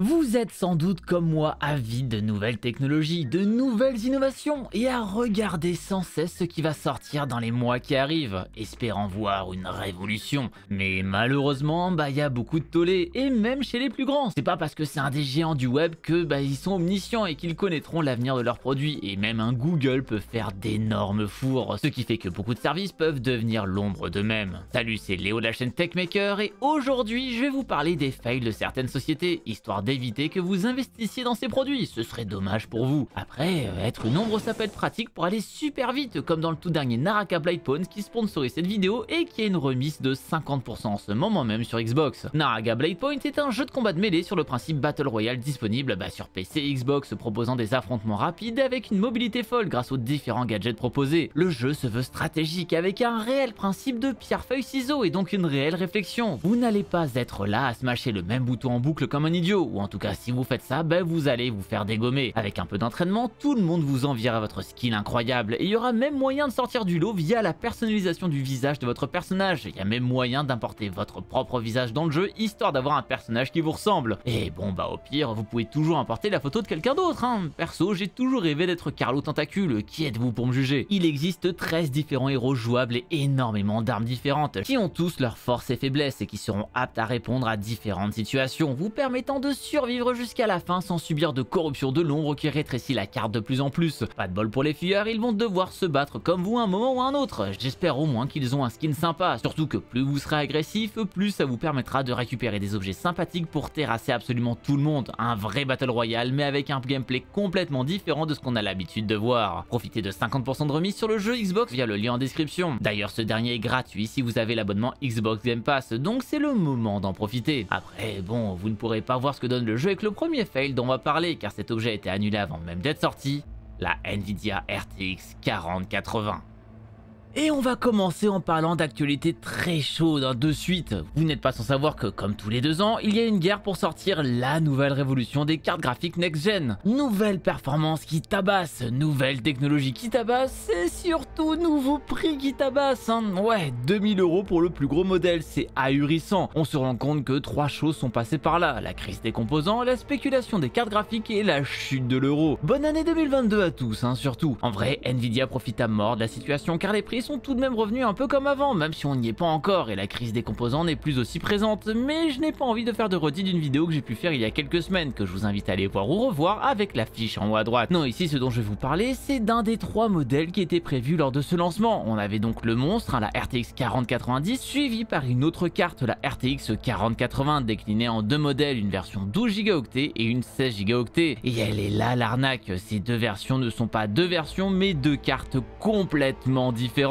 Vous êtes sans doute comme moi avide de nouvelles technologies, de nouvelles innovations et à regarder sans cesse ce qui va sortir dans les mois qui arrivent, espérant voir une révolution. Mais malheureusement, bah y a beaucoup de tollés et même chez les plus grands. C'est pas parce que c'est un des géants du web que bah ils sont omniscients et qu'ils connaîtront l'avenir de leurs produits et même un Google peut faire d'énormes fours, ce qui fait que beaucoup de services peuvent devenir l'ombre d'eux-mêmes. Salut, c'est Léo de la chaîne Techmaker et aujourd'hui, je vais vous parler des failles de certaines sociétés, histoire d'éviter que vous investissiez dans ces produits, ce serait dommage pour vous. Après, euh, être une ombre ça peut être pratique pour aller super vite, comme dans le tout dernier Naraka Blade Point qui sponsorise cette vidéo et qui a une remise de 50% en ce moment même sur Xbox. Naraka Blade Point est un jeu de combat de mêlée sur le principe Battle Royale disponible bah, sur PC Xbox, proposant des affrontements rapides avec une mobilité folle grâce aux différents gadgets proposés. Le jeu se veut stratégique avec un réel principe de pierre-feuille-ciseaux et donc une réelle réflexion. Vous n'allez pas être là à smasher le même bouton en boucle comme un idiot en tout cas si vous faites ça, ben vous allez vous faire dégommer. Avec un peu d'entraînement, tout le monde vous enviera votre skill incroyable et il y aura même moyen de sortir du lot via la personnalisation du visage de votre personnage. Il y a même moyen d'importer votre propre visage dans le jeu histoire d'avoir un personnage qui vous ressemble. Et bon bah au pire, vous pouvez toujours importer la photo de quelqu'un d'autre. Hein. Perso, j'ai toujours rêvé d'être Carlo Tentacule, qui êtes-vous pour me juger Il existe 13 différents héros jouables et énormément d'armes différentes qui ont tous leurs forces et faiblesses et qui seront aptes à répondre à différentes situations, vous permettant de survivre jusqu'à la fin sans subir de corruption de l'ombre qui rétrécit la carte de plus en plus. Pas de bol pour les fuyeurs, ils vont devoir se battre comme vous un moment ou un autre. J'espère au moins qu'ils ont un skin sympa, surtout que plus vous serez agressif, plus ça vous permettra de récupérer des objets sympathiques pour terrasser absolument tout le monde. Un vrai Battle Royale, mais avec un gameplay complètement différent de ce qu'on a l'habitude de voir. Profitez de 50% de remise sur le jeu Xbox via le lien en description. D'ailleurs, ce dernier est gratuit si vous avez l'abonnement Xbox Game Pass, donc c'est le moment d'en profiter. Après, bon, vous ne pourrez pas voir ce que donne le jeu avec le premier fail dont on va parler car cet objet a été annulé avant même d'être sorti, la Nvidia RTX 4080. Et on va commencer en parlant d'actualité très chaude hein, de suite. Vous n'êtes pas sans savoir que, comme tous les deux ans, il y a une guerre pour sortir la nouvelle révolution des cartes graphiques next-gen. Nouvelle performance qui tabasse, nouvelle technologie qui tabasse, et surtout nouveaux prix qui tabasse. Hein. Ouais, 2000 euros pour le plus gros modèle, c'est ahurissant. On se rend compte que trois choses sont passées par là, la crise des composants, la spéculation des cartes graphiques et la chute de l'euro. Bonne année 2022 à tous, hein, surtout. En vrai, Nvidia profite à mort de la situation car les prix tout de même revenus un peu comme avant, même si on n'y est pas encore et la crise des composants n'est plus aussi présente, mais je n'ai pas envie de faire de redit d'une vidéo que j'ai pu faire il y a quelques semaines, que je vous invite à aller voir ou revoir avec la fiche en haut à droite. Non, ici ce dont je vais vous parler, c'est d'un des trois modèles qui était prévu lors de ce lancement. On avait donc le monstre, hein, la RTX 4090, suivi par une autre carte, la RTX 4080, déclinée en deux modèles, une version 12 Go et une 16 Go. Et elle est là l'arnaque, ces deux versions ne sont pas deux versions mais deux cartes complètement différentes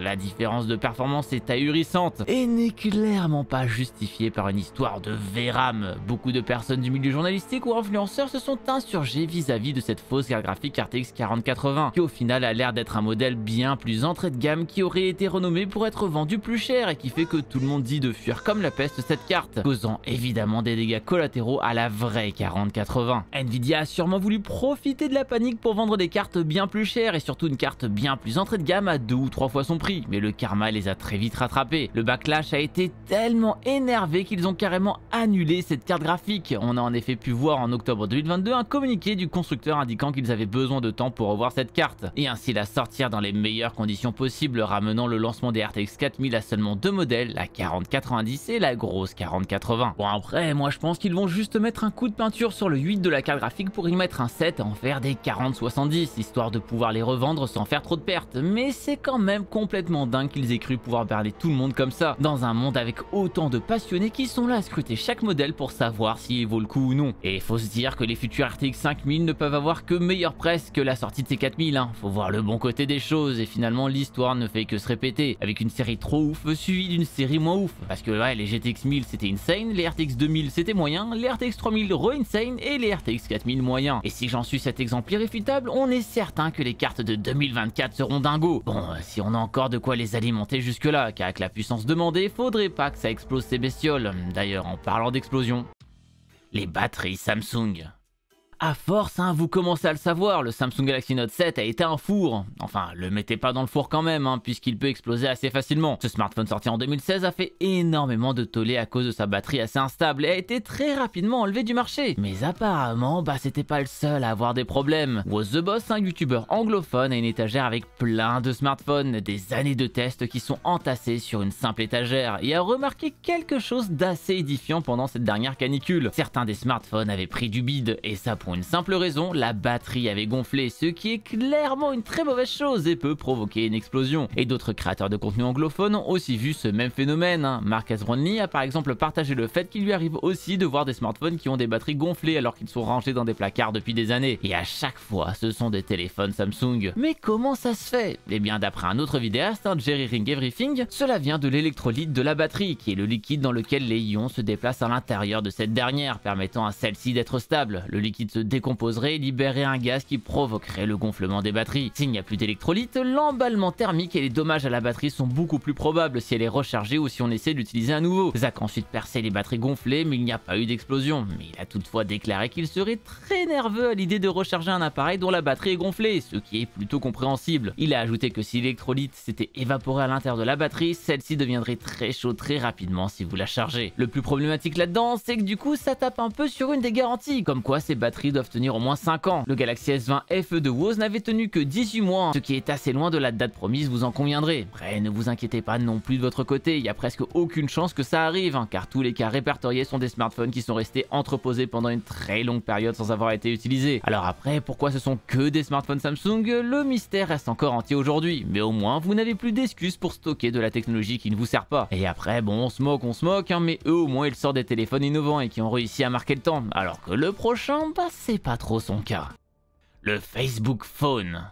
la différence de performance est ahurissante et n'est clairement pas justifiée par une histoire de Véram. Beaucoup de personnes du milieu journalistique ou influenceurs se sont insurgées vis-à-vis de cette fausse carte graphique RTX 4080, qui au final a l'air d'être un modèle bien plus entrée de gamme qui aurait été renommé pour être vendu plus cher et qui fait que tout le monde dit de fuir comme la peste cette carte, causant évidemment des dégâts collatéraux à la vraie 4080. Nvidia a sûrement voulu profiter de la panique pour vendre des cartes bien plus chères et surtout une carte bien plus entrée de gamme à 2 ou 3 trois fois son prix, mais le karma les a très vite rattrapés. Le backlash a été tellement énervé qu'ils ont carrément annulé cette carte graphique. On a en effet pu voir en octobre 2022 un communiqué du constructeur indiquant qu'ils avaient besoin de temps pour revoir cette carte, et ainsi la sortir dans les meilleures conditions possibles, ramenant le lancement des RTX 4000 à seulement deux modèles, la 4090 et la grosse 4080. Bon après, moi je pense qu'ils vont juste mettre un coup de peinture sur le 8 de la carte graphique pour y mettre un 7 en faire des 4070, histoire de pouvoir les revendre sans faire trop de pertes, mais c'est quand même même complètement dingue qu'ils aient cru pouvoir parler tout le monde comme ça, dans un monde avec autant de passionnés qui sont là à scruter chaque modèle pour savoir s'il vaut le coup ou non. Et faut se dire que les futurs RTX 5000 ne peuvent avoir que meilleure presse que la sortie de ces 4000, hein. faut voir le bon côté des choses, et finalement l'histoire ne fait que se répéter, avec une série trop ouf suivie d'une série moins ouf, parce que ouais, les GTX 1000 c'était insane, les RTX 2000 c'était moyen, les RTX 3000 re-insane, et les RTX 4000 moyen, Et si j'en suis cet exemple irréfutable, on est certain que les cartes de 2024 seront dingos. Bon, euh, si si on a encore de quoi les alimenter jusque-là, car avec la puissance demandée, faudrait pas que ça explose ces bestioles. D'ailleurs, en parlant d'explosion, les batteries Samsung. À force, hein, vous commencez à le savoir, le Samsung Galaxy Note 7 a été un four. Enfin, le mettez pas dans le four quand même, hein, puisqu'il peut exploser assez facilement. Ce smartphone sorti en 2016 a fait énormément de tollé à cause de sa batterie assez instable et a été très rapidement enlevé du marché. Mais apparemment, bah c'était pas le seul à avoir des problèmes. Was the Boss, un youtuber anglophone, a une étagère avec plein de smartphones, des années de tests qui sont entassés sur une simple étagère, et a remarqué quelque chose d'assez édifiant pendant cette dernière canicule. Certains des smartphones avaient pris du bide, et ça pouvait pour une simple raison, la batterie avait gonflé, ce qui est clairement une très mauvaise chose et peut provoquer une explosion. Et d'autres créateurs de contenu anglophones ont aussi vu ce même phénomène. Hein. Marcus Brownlee a par exemple partagé le fait qu'il lui arrive aussi de voir des smartphones qui ont des batteries gonflées alors qu'ils sont rangés dans des placards depuis des années. Et à chaque fois, ce sont des téléphones Samsung. Mais comment ça se fait Eh bien d'après un autre vidéaste, hein, Jerry Ring Everything, cela vient de l'électrolyte de la batterie, qui est le liquide dans lequel les ions se déplacent à l'intérieur de cette dernière, permettant à celle-ci d'être stable. Le liquide décomposerait et libérerait un gaz qui provoquerait le gonflement des batteries. S'il n'y a plus d'électrolyte, l'emballement thermique et les dommages à la batterie sont beaucoup plus probables si elle est rechargée ou si on essaie d'utiliser à nouveau. Zach a ensuite percé les batteries gonflées mais il n'y a pas eu d'explosion. Mais il a toutefois déclaré qu'il serait très nerveux à l'idée de recharger un appareil dont la batterie est gonflée, ce qui est plutôt compréhensible. Il a ajouté que si l'électrolyte s'était évaporé à l'intérieur de la batterie, celle-ci deviendrait très chaude très rapidement si vous la chargez. Le plus problématique là-dedans, c'est que du coup ça tape un peu sur une des garanties, comme quoi ces batteries doivent tenir au moins 5 ans. Le Galaxy S20 FE de Woz n'avait tenu que 18 mois, ce qui est assez loin de la date promise, vous en conviendrez. Après, ne vous inquiétez pas non plus de votre côté, il n'y a presque aucune chance que ça arrive, hein, car tous les cas répertoriés sont des smartphones qui sont restés entreposés pendant une très longue période sans avoir été utilisés. Alors après, pourquoi ce sont que des smartphones Samsung Le mystère reste encore entier aujourd'hui, mais au moins vous n'avez plus d'excuses pour stocker de la technologie qui ne vous sert pas. Et après, bon, on se moque, on se moque, hein, mais eux au moins ils sortent des téléphones innovants et qui ont réussi à marquer le temps, alors que le prochain, bah c'est pas trop son cas. Le Facebook Phone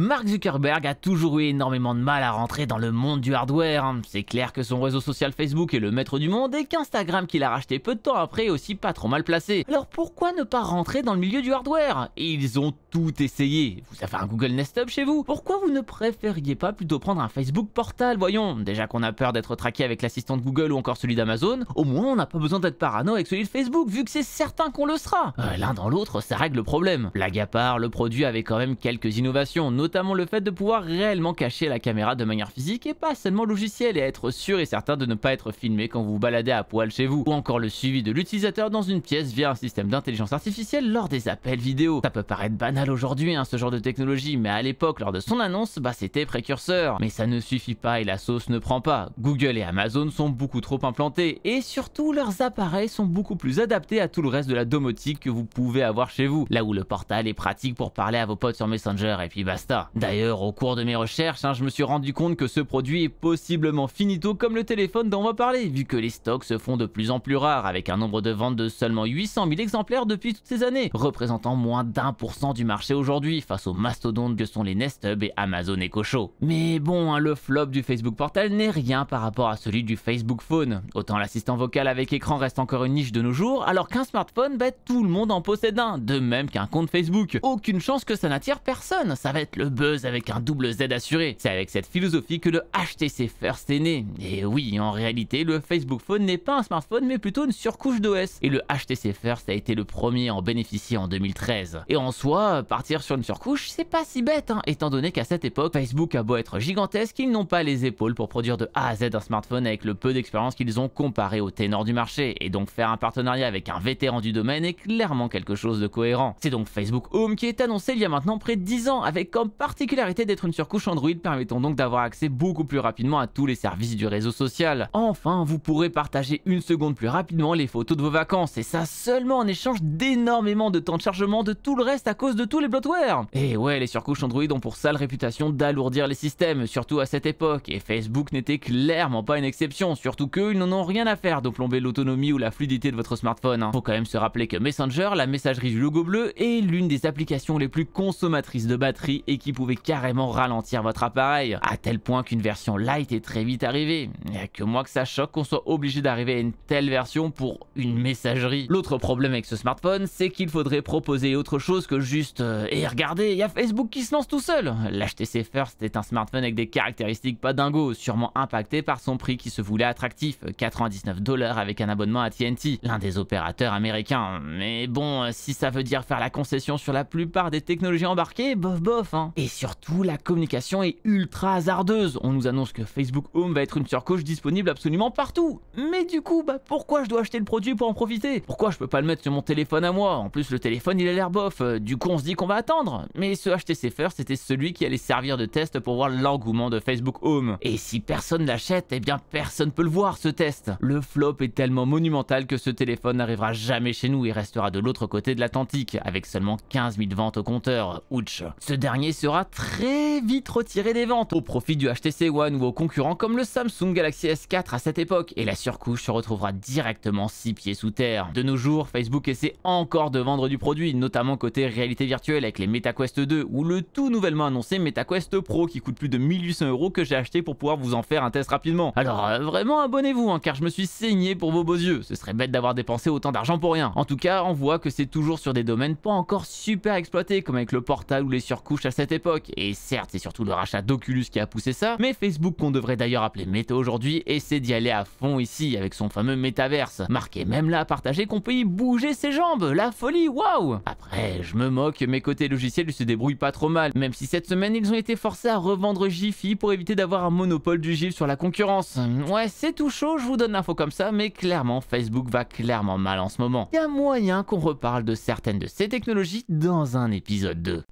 Mark Zuckerberg a toujours eu énormément de mal à rentrer dans le monde du hardware. Hein. C'est clair que son réseau social Facebook est le maître du monde et qu'Instagram qu'il a racheté peu de temps après est aussi pas trop mal placé. Alors pourquoi ne pas rentrer dans le milieu du hardware Ils ont tout essayé. Vous avez un Google Nest Hub chez vous Pourquoi vous ne préfériez pas plutôt prendre un Facebook Portal, voyons Déjà qu'on a peur d'être traqué avec l'assistant de Google ou encore celui d'Amazon, au moins on n'a pas besoin d'être parano avec celui de Facebook vu que c'est certain qu'on le sera. Euh, l'un dans l'autre, ça règle le problème. Blague à part, le produit avait quand même quelques innovations, notamment le fait de pouvoir réellement cacher la caméra de manière physique et pas seulement logicielle et être sûr et certain de ne pas être filmé quand vous vous baladez à poil chez vous, ou encore le suivi de l'utilisateur dans une pièce via un système d'intelligence artificielle lors des appels vidéo. Ça peut paraître banal aujourd'hui hein, ce genre de technologie, mais à l'époque lors de son annonce, bah c'était précurseur. Mais ça ne suffit pas et la sauce ne prend pas. Google et Amazon sont beaucoup trop implantés et surtout leurs appareils sont beaucoup plus adaptés à tout le reste de la domotique que vous pouvez avoir chez vous, là où le portal est pratique pour parler à vos potes sur Messenger et puis basta. D'ailleurs, au cours de mes recherches, hein, je me suis rendu compte que ce produit est possiblement finito comme le téléphone dont on va parler, vu que les stocks se font de plus en plus rares, avec un nombre de ventes de seulement 800 000 exemplaires depuis toutes ces années, représentant moins d'un pour cent du marché aujourd'hui, face aux mastodontes que sont les Nest Hub et Amazon Echo Show. Mais bon, hein, le flop du Facebook Portal n'est rien par rapport à celui du Facebook Phone. Autant l'assistant vocal avec écran reste encore une niche de nos jours, alors qu'un smartphone, bah, tout le monde en possède un, de même qu'un compte Facebook. Aucune chance que ça n'attire personne, ça va être le buzz avec un double Z assuré. C'est avec cette philosophie que le HTC First est né. Et oui, en réalité, le Facebook Phone n'est pas un smartphone mais plutôt une surcouche d'OS. Et le HTC First a été le premier à en bénéficier en 2013. Et en soi, partir sur une surcouche, c'est pas si bête, hein, étant donné qu'à cette époque, Facebook a beau être gigantesque, ils n'ont pas les épaules pour produire de A à Z un smartphone avec le peu d'expérience qu'ils ont comparé au ténor du marché. Et donc faire un partenariat avec un vétéran du domaine est clairement quelque chose de cohérent. C'est donc Facebook Home qui est annoncé il y a maintenant près de 10 ans avec comme particularité d'être une surcouche Android permettant donc d'avoir accès beaucoup plus rapidement à tous les services du réseau social. Enfin, vous pourrez partager une seconde plus rapidement les photos de vos vacances, et ça seulement en échange d'énormément de temps de chargement de tout le reste à cause de tous les bloatware. Et ouais, les surcouches Android ont pour sale réputation d'alourdir les systèmes, surtout à cette époque, et Facebook n'était clairement pas une exception, surtout qu'eux, ils n'en ont rien à faire de plomber l'autonomie ou la fluidité de votre smartphone. Hein. Faut quand même se rappeler que Messenger, la messagerie du logo bleu, est l'une des applications les plus consommatrices de batterie et qui pouvait carrément ralentir votre appareil, à tel point qu'une version light est très vite arrivée. Il a que moi que ça choque qu'on soit obligé d'arriver à une telle version pour une messagerie. L'autre problème avec ce smartphone, c'est qu'il faudrait proposer autre chose que juste euh, et regardez, il y a Facebook qui se lance tout seul !» L'HTC First est un smartphone avec des caractéristiques pas dingo, sûrement impacté par son prix qui se voulait attractif, 99 dollars avec un abonnement à TNT, l'un des opérateurs américains. Mais bon, euh, si ça veut dire faire la concession sur la plupart des technologies embarquées, bof bof hein Hein. Et surtout, la communication est ultra hasardeuse. On nous annonce que Facebook Home va être une surcoche disponible absolument partout. Mais du coup, bah pourquoi je dois acheter le produit pour en profiter Pourquoi je peux pas le mettre sur mon téléphone à moi En plus, le téléphone, il a l'air bof. Euh, du coup, on se dit qu'on va attendre. Mais ce HTC First, c'était celui qui allait servir de test pour voir l'engouement de Facebook Home. Et si personne l'achète, et eh bien personne peut le voir ce test. Le flop est tellement monumental que ce téléphone n'arrivera jamais chez nous et restera de l'autre côté de l'Atlantique, avec seulement 15 000 ventes au compteur. Ouch. Ce dernier sera très vite retiré des ventes au profit du HTC One ou aux concurrents comme le Samsung Galaxy S4 à cette époque, et la surcouche se retrouvera directement 6 pieds sous terre. De nos jours, Facebook essaie encore de vendre du produit, notamment côté réalité virtuelle avec les MetaQuest 2 ou le tout nouvellement annoncé MetaQuest Pro qui coûte plus de 1800 euros que j'ai acheté pour pouvoir vous en faire un test rapidement. Alors euh, vraiment abonnez-vous hein, car je me suis saigné pour vos beaux yeux, ce serait bête d'avoir dépensé autant d'argent pour rien. En tout cas, on voit que c'est toujours sur des domaines pas encore super exploités comme avec le portal ou les surcouches à cette époque, et certes c'est surtout le rachat d'Oculus qui a poussé ça, mais Facebook qu'on devrait d'ailleurs appeler Meta aujourd'hui essaie d'y aller à fond ici avec son fameux métaverse, marqué même là à partager qu'on peut y bouger ses jambes, la folie, waouh Après, je me moque, mes côtés logiciels ne se débrouillent pas trop mal, même si cette semaine ils ont été forcés à revendre Jiffy pour éviter d'avoir un monopole du GIF sur la concurrence. Hum, ouais, c'est tout chaud, je vous donne l'info comme ça, mais clairement Facebook va clairement mal en ce moment. Y a moyen qu'on reparle de certaines de ces technologies dans un épisode 2.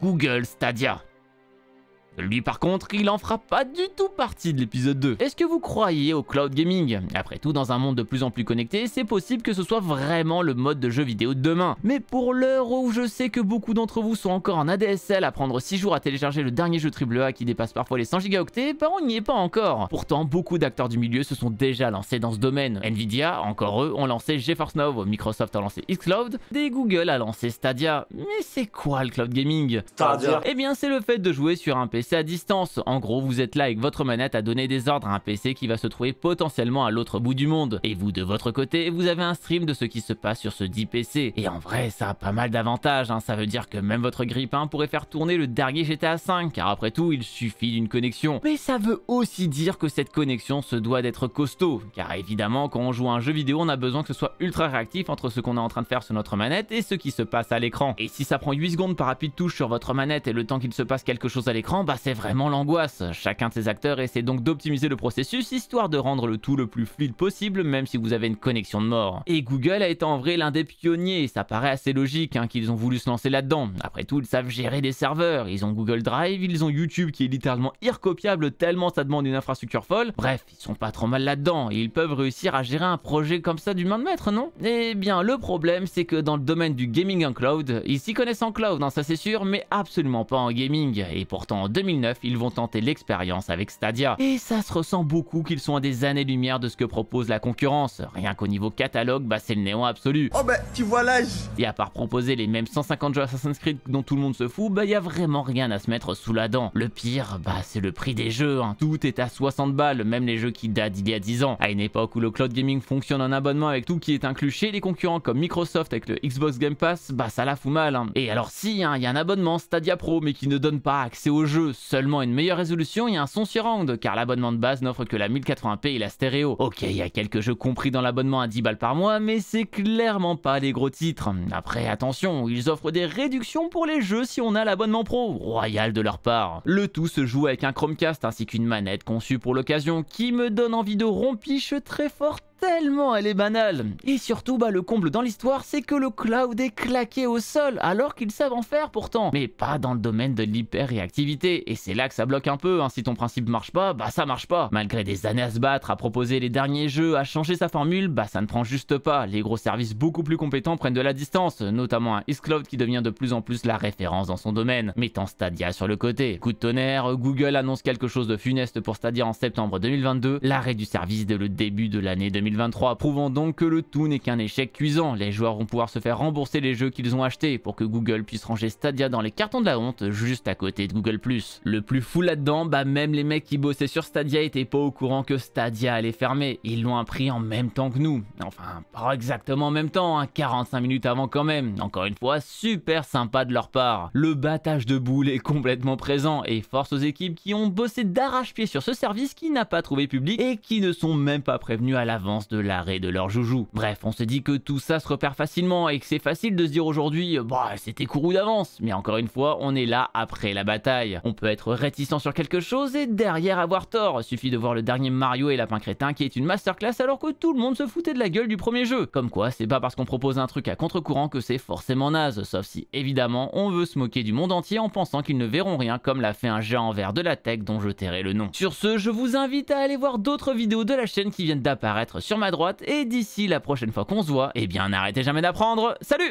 Google Stadia. Lui par contre, il en fera pas du tout partie de l'épisode 2. Est-ce que vous croyez au cloud gaming Après tout, dans un monde de plus en plus connecté, c'est possible que ce soit vraiment le mode de jeu vidéo de demain. Mais pour l'heure où je sais que beaucoup d'entre vous sont encore en ADSL à prendre 6 jours à télécharger le dernier jeu AAA qui dépasse parfois les 100 gigaoctets, bah on n'y est pas encore. Pourtant, beaucoup d'acteurs du milieu se sont déjà lancés dans ce domaine. Nvidia, encore eux, ont lancé GeForce Now, Microsoft a lancé xCloud, et Google a lancé Stadia. Mais c'est quoi le cloud gaming Stadia Eh bien, c'est le fait de jouer sur un PC c'est à distance. En gros, vous êtes là avec votre manette à donner des ordres à un PC qui va se trouver potentiellement à l'autre bout du monde. Et vous, de votre côté, vous avez un stream de ce qui se passe sur ce dit PC. Et en vrai, ça a pas mal d'avantages, hein. ça veut dire que même votre 1 pourrait faire tourner le dernier GTA V, car après tout, il suffit d'une connexion. Mais ça veut aussi dire que cette connexion se doit d'être costaud, car évidemment, quand on joue à un jeu vidéo, on a besoin que ce soit ultra réactif entre ce qu'on est en train de faire sur notre manette et ce qui se passe à l'écran. Et si ça prend 8 secondes par de touche sur votre manette et le temps qu'il se passe quelque chose à l'écran, bah, c'est vraiment l'angoisse. Chacun de ces acteurs essaie donc d'optimiser le processus histoire de rendre le tout le plus fluide possible même si vous avez une connexion de mort. Et Google a été en vrai l'un des pionniers, ça paraît assez logique hein, qu'ils ont voulu se lancer là-dedans. Après tout, ils savent gérer des serveurs, ils ont Google Drive, ils ont YouTube qui est littéralement ircopiable tellement ça demande une infrastructure folle. Bref, ils sont pas trop mal là-dedans ils peuvent réussir à gérer un projet comme ça d'une main de maître, non Eh bien, le problème c'est que dans le domaine du gaming en cloud, ils s'y connaissent en cloud, hein, ça c'est sûr, mais absolument pas en gaming. Et pourtant, 2009, ils vont tenter l'expérience avec Stadia. Et ça se ressent beaucoup qu'ils sont à des années-lumière de ce que propose la concurrence. Rien qu'au niveau catalogue, bah c'est le néant absolu. Oh bah tu vois l'âge Et à part proposer les mêmes 150 jeux Assassin's Creed dont tout le monde se fout, bah y a vraiment rien à se mettre sous la dent. Le pire, bah c'est le prix des jeux. Hein. Tout est à 60 balles, même les jeux qui datent d'il y a 10 ans. À une époque où le cloud gaming fonctionne en abonnement avec tout qui est inclus chez les concurrents comme Microsoft avec le Xbox Game Pass, bah ça la fout mal. Hein. Et alors si, il hein, y a un abonnement Stadia Pro mais qui ne donne pas accès aux jeux, Seulement une meilleure résolution et un son surround, car l'abonnement de base n'offre que la 1080p et la stéréo. Ok, il y a quelques jeux compris dans l'abonnement à 10 balles par mois, mais c'est clairement pas les gros titres. Après, attention, ils offrent des réductions pour les jeux si on a l'abonnement pro, royal de leur part. Le tout se joue avec un Chromecast ainsi qu'une manette conçue pour l'occasion, qui me donne envie de rompiche très fort tellement elle est banale. Et surtout, bah, le comble dans l'histoire, c'est que le cloud est claqué au sol, alors qu'ils savent en faire pourtant. Mais pas dans le domaine de l'hyper-réactivité. Et c'est là que ça bloque un peu, hein. si ton principe marche pas, bah ça marche pas. Malgré des années à se battre, à proposer les derniers jeux, à changer sa formule, bah ça ne prend juste pas. Les gros services beaucoup plus compétents prennent de la distance, notamment un qui devient de plus en plus la référence dans son domaine, mettant Stadia sur le côté. Coup de tonnerre, Google annonce quelque chose de funeste pour Stadia en septembre 2022, l'arrêt du service dès le début de l'année 2022. 2023, prouvant donc que le tout n'est qu'un échec cuisant. Les joueurs vont pouvoir se faire rembourser les jeux qu'ils ont achetés pour que Google puisse ranger Stadia dans les cartons de la honte juste à côté de Google+. Le plus fou là-dedans, bah même les mecs qui bossaient sur Stadia étaient pas au courant que Stadia allait fermer. Ils l'ont appris en même temps que nous. Enfin, pas exactement en même temps, hein, 45 minutes avant quand même. Encore une fois, super sympa de leur part. Le battage de boules est complètement présent et force aux équipes qui ont bossé d'arrache-pied sur ce service qui n'a pas trouvé public et qui ne sont même pas prévenus à l'avance de l'arrêt de leur joujou. Bref, on se dit que tout ça se repère facilement et que c'est facile de se dire aujourd'hui, euh, bah c'était couru d'avance, mais encore une fois, on est là après la bataille. On peut être réticent sur quelque chose et derrière avoir tort, suffit de voir le dernier Mario et Lapin Crétin qui est une masterclass alors que tout le monde se foutait de la gueule du premier jeu. Comme quoi, c'est pas parce qu'on propose un truc à contre-courant que c'est forcément naze, sauf si évidemment on veut se moquer du monde entier en pensant qu'ils ne verront rien comme l'a fait un géant en de la tech dont je tairai le nom. Sur ce, je vous invite à aller voir d'autres vidéos de la chaîne qui viennent d'apparaître sur ma droite. Et d'ici la prochaine fois qu'on se voit, et eh bien n'arrêtez jamais d'apprendre. Salut